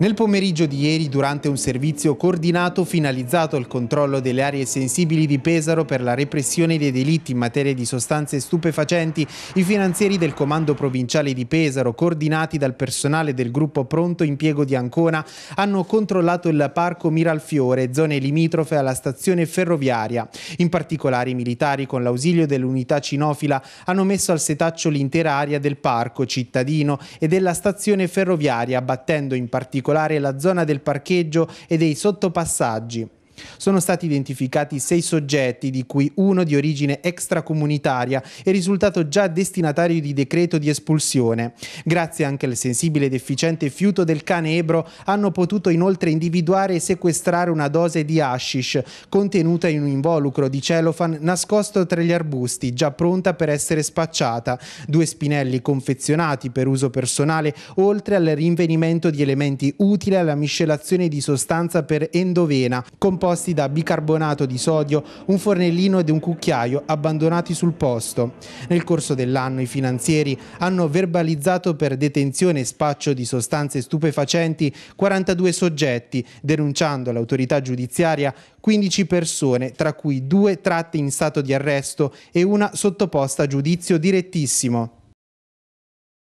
Nel pomeriggio di ieri, durante un servizio coordinato finalizzato al controllo delle aree sensibili di Pesaro per la repressione dei delitti in materia di sostanze stupefacenti, i finanzieri del Comando Provinciale di Pesaro, coordinati dal personale del gruppo Pronto Impiego di Ancona, hanno controllato il parco Miralfiore, zone limitrofe alla stazione ferroviaria. In particolare i militari, con l'ausilio dell'unità cinofila, hanno messo al setaccio l'intera area del parco cittadino e della stazione ferroviaria, battendo in particolare particolare la zona del parcheggio e dei sottopassaggi sono stati identificati sei soggetti, di cui uno di origine extracomunitaria e risultato già destinatario di decreto di espulsione. Grazie anche al sensibile ed efficiente fiuto del cane Ebro hanno potuto inoltre individuare e sequestrare una dose di hashish contenuta in un involucro di celofan nascosto tra gli arbusti, già pronta per essere spacciata, due spinelli confezionati per uso personale, oltre al rinvenimento di elementi utili alla miscelazione di sostanza per endovena, composta composti da bicarbonato di sodio, un fornellino ed un cucchiaio abbandonati sul posto. Nel corso dell'anno i finanzieri hanno verbalizzato per detenzione e spaccio di sostanze stupefacenti 42 soggetti, denunciando all'autorità giudiziaria 15 persone, tra cui due tratte in stato di arresto e una sottoposta a giudizio direttissimo.